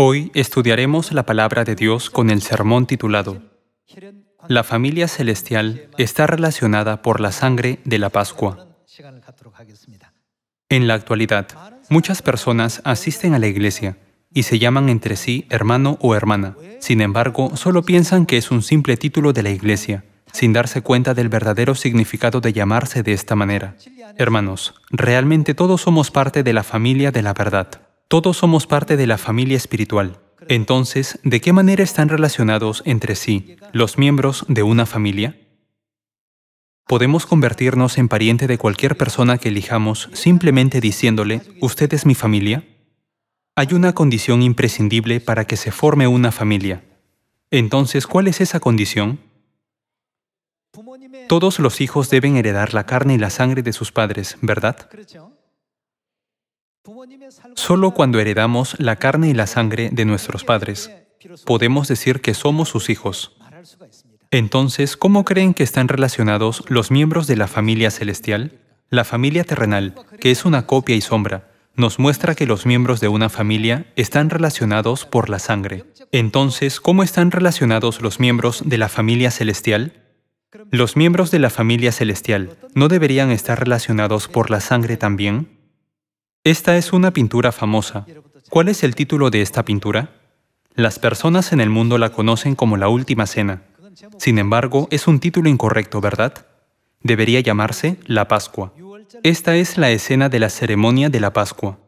Hoy estudiaremos la palabra de Dios con el sermón titulado La familia celestial está relacionada por la sangre de la Pascua. En la actualidad, muchas personas asisten a la iglesia y se llaman entre sí hermano o hermana. Sin embargo, solo piensan que es un simple título de la iglesia, sin darse cuenta del verdadero significado de llamarse de esta manera. Hermanos, realmente todos somos parte de la familia de la verdad. Todos somos parte de la familia espiritual. Entonces, ¿de qué manera están relacionados entre sí los miembros de una familia? Podemos convertirnos en pariente de cualquier persona que elijamos simplemente diciéndole, ¿usted es mi familia? Hay una condición imprescindible para que se forme una familia. Entonces, ¿cuál es esa condición? Todos los hijos deben heredar la carne y la sangre de sus padres, ¿verdad? Solo cuando heredamos la carne y la sangre de nuestros padres, podemos decir que somos sus hijos. Entonces, ¿cómo creen que están relacionados los miembros de la familia celestial? La familia terrenal, que es una copia y sombra, nos muestra que los miembros de una familia están relacionados por la sangre. Entonces, ¿cómo están relacionados los miembros de la familia celestial? Los miembros de la familia celestial no deberían estar relacionados por la sangre también. Esta es una pintura famosa. ¿Cuál es el título de esta pintura? Las personas en el mundo la conocen como La Última Cena. Sin embargo, es un título incorrecto, ¿verdad? Debería llamarse La Pascua. Esta es la escena de la ceremonia de la Pascua.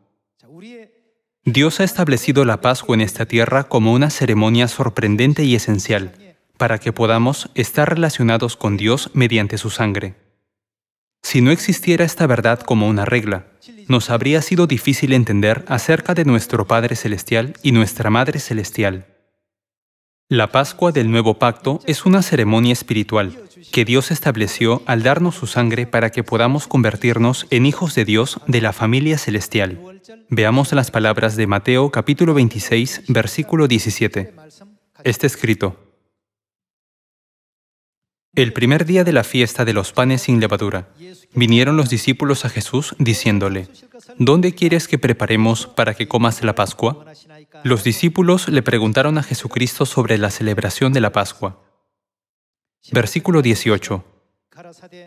Dios ha establecido la Pascua en esta tierra como una ceremonia sorprendente y esencial, para que podamos estar relacionados con Dios mediante su sangre. Si no existiera esta verdad como una regla, nos habría sido difícil entender acerca de nuestro Padre Celestial y nuestra Madre Celestial. La Pascua del Nuevo Pacto es una ceremonia espiritual que Dios estableció al darnos su sangre para que podamos convertirnos en hijos de Dios de la familia celestial. Veamos las palabras de Mateo capítulo 26, versículo 17. Está escrito, el primer día de la fiesta de los panes sin levadura, vinieron los discípulos a Jesús diciéndole, ¿Dónde quieres que preparemos para que comas la Pascua? Los discípulos le preguntaron a Jesucristo sobre la celebración de la Pascua. Versículo 18.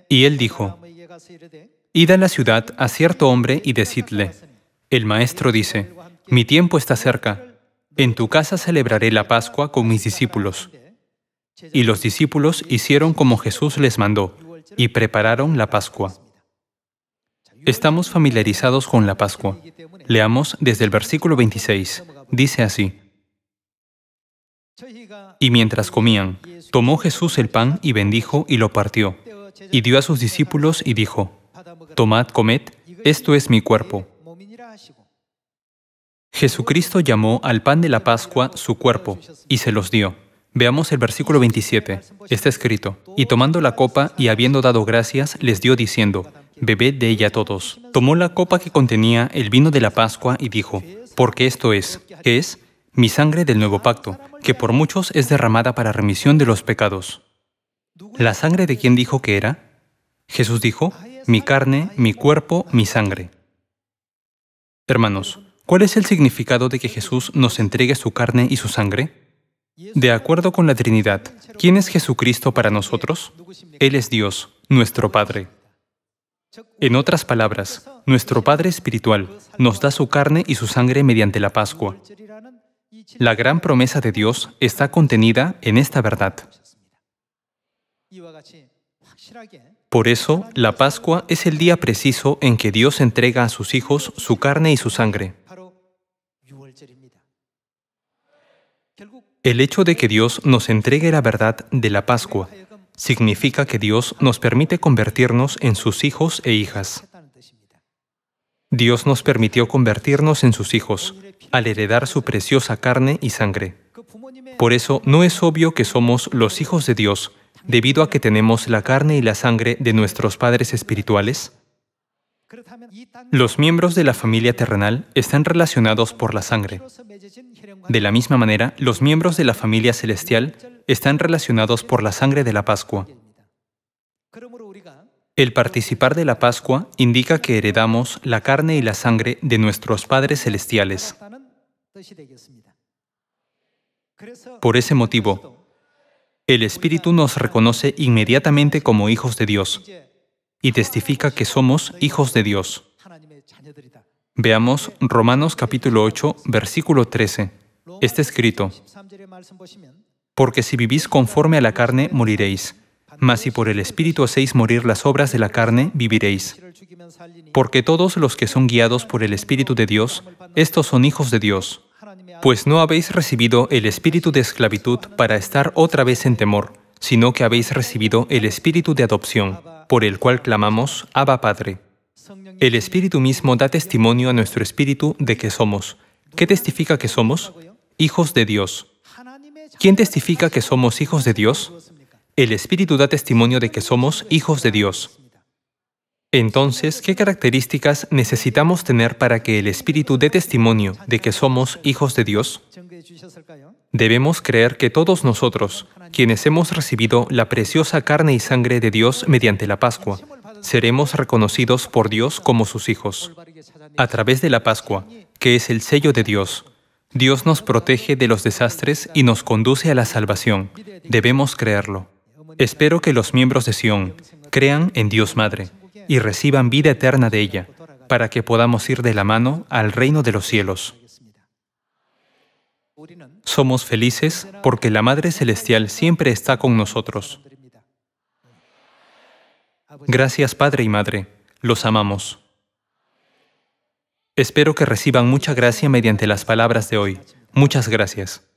Y él dijo, Id a la ciudad a cierto hombre y decidle, el maestro dice, mi tiempo está cerca, en tu casa celebraré la Pascua con mis discípulos. Y los discípulos hicieron como Jesús les mandó y prepararon la Pascua. Estamos familiarizados con la Pascua. Leamos desde el versículo 26. Dice así. Y mientras comían, tomó Jesús el pan y bendijo y lo partió, y dio a sus discípulos y dijo, Tomad, comed, esto es mi cuerpo. Jesucristo llamó al pan de la Pascua su cuerpo, y se los dio. Veamos el versículo 27. Está escrito, y tomando la copa y habiendo dado gracias, les dio diciendo, bebed de ella todos. Tomó la copa que contenía el vino de la Pascua y dijo, porque esto es, es mi sangre del nuevo pacto, que por muchos es derramada para remisión de los pecados. ¿La sangre de quién dijo que era? Jesús dijo, mi carne, mi cuerpo, mi sangre. Hermanos, ¿cuál es el significado de que Jesús nos entregue su carne y su sangre? De acuerdo con la Trinidad, ¿quién es Jesucristo para nosotros? Él es Dios, nuestro Padre. En otras palabras, nuestro Padre Espiritual nos da su carne y su sangre mediante la Pascua. La gran promesa de Dios está contenida en esta verdad. Por eso, la Pascua es el día preciso en que Dios entrega a sus hijos su carne y su sangre. El hecho de que Dios nos entregue la verdad de la Pascua significa que Dios nos permite convertirnos en sus hijos e hijas. Dios nos permitió convertirnos en sus hijos al heredar su preciosa carne y sangre. Por eso no es obvio que somos los hijos de Dios debido a que tenemos la carne y la sangre de nuestros padres espirituales, los miembros de la familia terrenal están relacionados por la sangre. De la misma manera, los miembros de la familia celestial están relacionados por la sangre de la Pascua. El participar de la Pascua indica que heredamos la carne y la sangre de nuestros padres celestiales. Por ese motivo, el Espíritu nos reconoce inmediatamente como hijos de Dios y testifica que somos hijos de Dios. Veamos Romanos capítulo 8, versículo 13. Está escrito, Porque si vivís conforme a la carne, moriréis, mas si por el Espíritu hacéis morir las obras de la carne, viviréis. Porque todos los que son guiados por el Espíritu de Dios, estos son hijos de Dios. Pues no habéis recibido el espíritu de esclavitud para estar otra vez en temor, sino que habéis recibido el Espíritu de adopción, por el cual clamamos, Abba Padre. El Espíritu mismo da testimonio a nuestro Espíritu de que somos. ¿Qué testifica que somos? Hijos de Dios. ¿Quién testifica que somos hijos de Dios? El Espíritu da testimonio de que somos hijos de Dios. Entonces, ¿qué características necesitamos tener para que el Espíritu dé testimonio de que somos hijos de Dios? Debemos creer que todos nosotros, quienes hemos recibido la preciosa carne y sangre de Dios mediante la Pascua, seremos reconocidos por Dios como sus hijos. A través de la Pascua, que es el sello de Dios, Dios nos protege de los desastres y nos conduce a la salvación. Debemos creerlo. Espero que los miembros de Sion crean en Dios Madre y reciban vida eterna de ella, para que podamos ir de la mano al reino de los cielos. Somos felices porque la Madre Celestial siempre está con nosotros. Gracias Padre y Madre, los amamos. Espero que reciban mucha gracia mediante las palabras de hoy. Muchas gracias.